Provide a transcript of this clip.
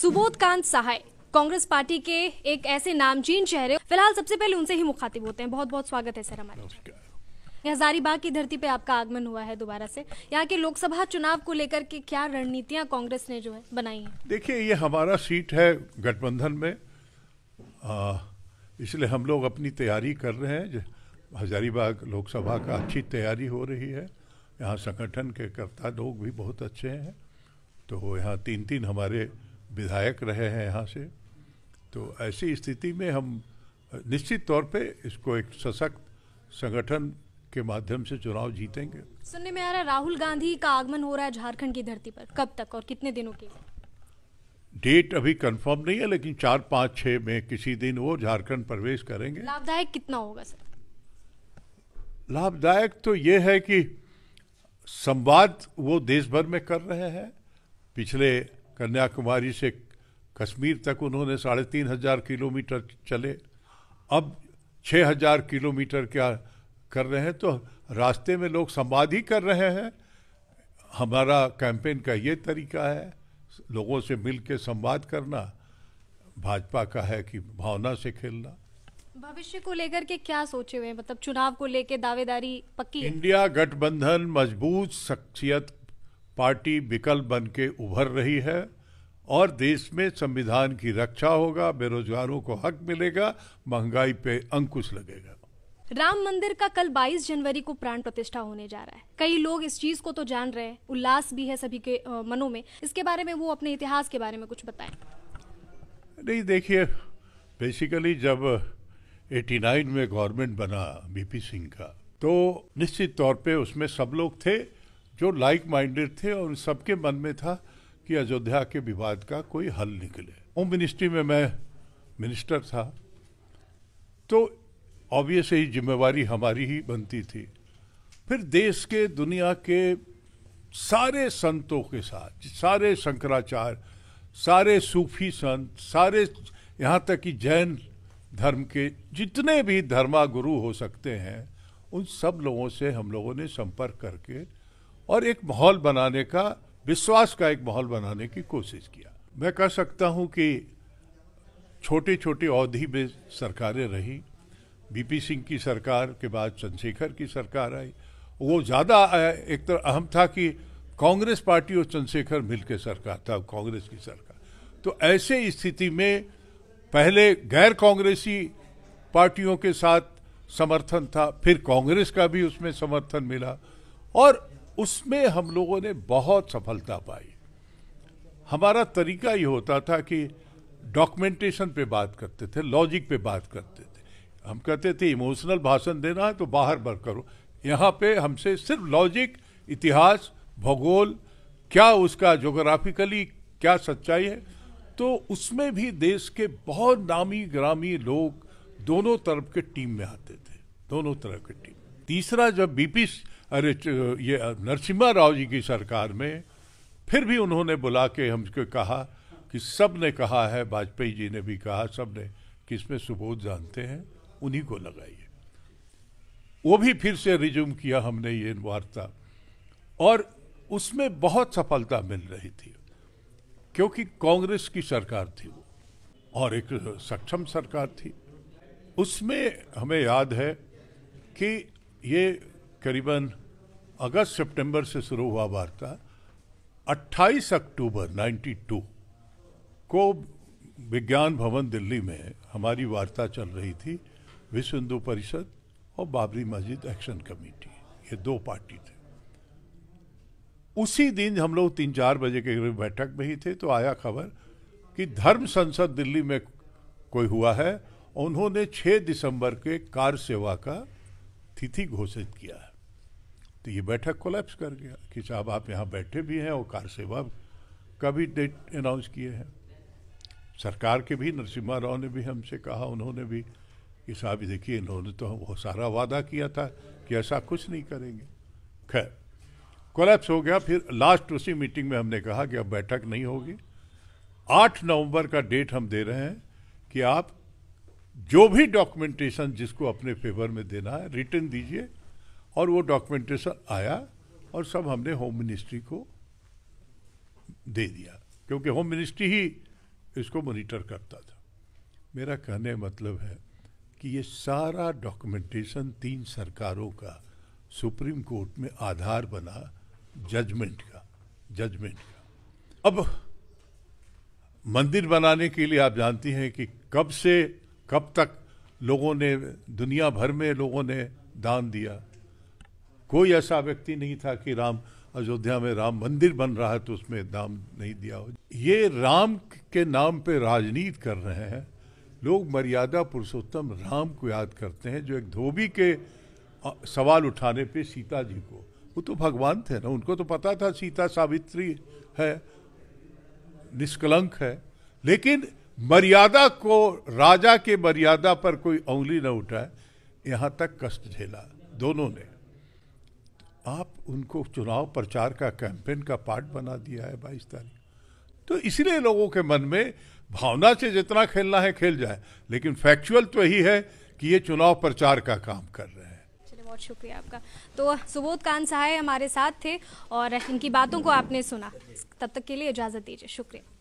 Subodh Kant Sahay Congress party के एक ऐसे नामचीन चेहरे फिलहाल सबसे पहले उनसे ही मुखातिब होते हैं बहुत बहुत स्वागत है सर हमारे हजारीबाग की धरती पे आपका आगमन हुआ है दोबारा से यहाँ के लोकसभा चुनाव को लेकर के क्या रणनीतियाँ कांग्रेस ने जो है बनाई है देखिए ये हमारा सीट है गठबंधन में इसलिए हम लोग अपनी तैयारी कर रहे हैं हजारीबाग लोकसभा का अच्छी तैयारी हो रही है यहाँ संगठन के कर्ता लोग भी बहुत अच्छे हैं तो यहाँ तीन तीन हमारे विधायक रहे हैं यहाँ से तो ऐसी स्थिति में हम निश्चित तौर पे इसको एक सशक्त संगठन के माध्यम से चुनाव जीतेंगे सुनने में आ रहा है राहुल गांधी का आगमन हो रहा है झारखंड की धरती पर कब तक और कितने दिनों के लिए डेट अभी कंफर्म नहीं है लेकिन चार पाँच छः में किसी दिन वो झारखंड प्रवेश करेंगे लाभदायक कितना होगा सर लाभदायक तो ये है कि संवाद वो देश भर में कर रहे हैं पिछले कन्याकुमारी से कश्मीर तक उन्होंने साढ़े तीन हजार किलोमीटर चले अब छः हजार किलोमीटर क्या कर रहे हैं तो रास्ते में लोग संवाद ही कर रहे हैं हमारा कैंपेन का ये तरीका है लोगों से मिल के संवाद करना भाजपा का है कि भावना से खेलना भविष्य को लेकर के क्या सोचे हुए मतलब चुनाव को लेकर दावेदारी पक्की इंडिया गठबंधन मजबूत शख्सियत पार्टी विकल्प बन के उभर रही है और देश में संविधान की रक्षा होगा बेरोजगारों को हक मिलेगा महंगाई पे अंकुश लगेगा राम मंदिर का कल 22 जनवरी को प्राण प्रतिष्ठा होने जा रहा है कई लोग इस चीज को तो जान रहे हैं उल्लास भी है सभी के मनों में इसके बारे में वो अपने इतिहास के बारे में कुछ बताएं नहीं देखिए बेसिकली जब 89 में गवर्नमेंट बना बीपी सिंह का तो निश्चित तौर पे उसमें सब लोग थे जो लाइक माइंडेड थे और सबके मन में था कि अयोध्या के विवाद का कोई हल निकले होम मिनिस्ट्री में मैं मिनिस्टर था तो ऑब्वियस ही जिम्मेवारी हमारी ही बनती थी फिर देश के दुनिया के सारे संतों के साथ सारे शंकराचार्य सारे सूफी संत सारे यहाँ तक कि जैन धर्म के जितने भी धर्मा गुरु हो सकते हैं उन सब लोगों से हम लोगों ने संपर्क करके और एक माहौल बनाने का विश्वास का एक माहौल बनाने की कोशिश किया मैं कह सकता हूं कि छोटी छोटी अवधि में सरकारें रही बीपी सिंह की सरकार के बाद चंद्रशेखर की सरकार आई वो ज़्यादा एक तरह अहम था कि कांग्रेस पार्टी और चंद्रशेखर मिलकर सरकार था कांग्रेस की सरकार तो ऐसे स्थिति में पहले गैर कांग्रेसी पार्टियों के साथ समर्थन था फिर कांग्रेस का भी उसमें समर्थन मिला और उसमें हम लोगों ने बहुत सफलता पाई हमारा तरीका ये होता था कि डॉक्यूमेंटेशन पे बात करते थे लॉजिक पे बात करते थे हम कहते थे इमोशनल भाषण देना है तो बाहर भर करो यहाँ पे हमसे सिर्फ लॉजिक इतिहास भूगोल क्या उसका जोग्राफिकली क्या सच्चाई है तो उसमें भी देश के बहुत नामी ग्रामी लोग दोनों तरफ के टीम में आते थे दोनों तरफ के टीम तीसरा जब बीपी अरे ये नरसिम्हा राव जी की सरकार में फिर भी उन्होंने बुला के हमको कहा कि सब ने कहा है वाजपेयी जी ने भी कहा सब ने कि इसमें सुबोध जानते हैं उन्हीं को लगाइए वो भी फिर से रिज्यूम किया हमने ये वार्ता और उसमें बहुत सफलता मिल रही थी क्योंकि कांग्रेस की सरकार थी वो और एक सक्षम सरकार थी उसमें हमें याद है कि ये करीबन अगस्त सितंबर से शुरू हुआ वार्ता 28 अक्टूबर 92 को विज्ञान भवन दिल्ली में हमारी वार्ता चल रही थी विश्व हिंदू परिषद और बाबरी मस्जिद एक्शन कमेटी ये दो पार्टी थे उसी दिन हम लोग तीन चार बजे के करीब बैठक में ही थे तो आया खबर कि धर्म संसद दिल्ली में कोई हुआ है उन्होंने 6 दिसंबर के कार सेवा का तिथि घोषित किया तो ये बैठक कोलैप्स कर गया कि साहब आप यहाँ बैठे भी हैं और कार सेवा का भी डेट अनाउंस किए हैं सरकार के भी नरसिम्हा राव ने भी हमसे कहा उन्होंने भी कि साहब देखिए इन्होंने तो बहुत सारा वादा किया था कि ऐसा कुछ नहीं करेंगे खैर कोलैप्स हो गया फिर लास्ट उसी मीटिंग में हमने कहा कि अब बैठक नहीं होगी आठ नवंबर का डेट हम दे रहे हैं कि आप जो भी डॉक्यूमेंटेशन जिसको अपने फेवर में देना है रिटर्न दीजिए और वो डॉक्यूमेंटेशन आया और सब हमने होम मिनिस्ट्री को दे दिया क्योंकि होम मिनिस्ट्री ही इसको मॉनिटर करता था मेरा कहने मतलब है कि ये सारा डॉक्यूमेंटेशन तीन सरकारों का सुप्रीम कोर्ट में आधार बना जजमेंट का जजमेंट का अब मंदिर बनाने के लिए आप जानती हैं कि कब से कब तक लोगों ने दुनिया भर में लोगों ने दान दिया कोई ऐसा व्यक्ति नहीं था कि राम अयोध्या में राम मंदिर बन रहा है तो उसमें दाम नहीं दिया हो ये राम के नाम पे राजनीति कर रहे हैं लोग मर्यादा पुरुषोत्तम राम को याद करते हैं जो एक धोबी के सवाल उठाने पे सीता जी को वो तो भगवान थे ना उनको तो पता था सीता सावित्री है निष्कलंक है लेकिन मर्यादा को राजा के मर्यादा पर कोई उंगली न उठाए यहाँ तक कष्ट झेला दोनों ने आप उनको चुनाव प्रचार का कैंपेन का पार्ट बना दिया है बाईस तारीख तो इसलिए लोगों के मन में भावना से जितना खेलना है खेल जाए लेकिन फैक्चुअल तो यही है कि ये चुनाव प्रचार का काम कर रहे हैं चलिए बहुत शुक्रिया आपका तो सुबोध कान सहाय हमारे साथ थे और इनकी बातों को आपने सुना तब तक के लिए इजाज़त दीजिए शुक्रिया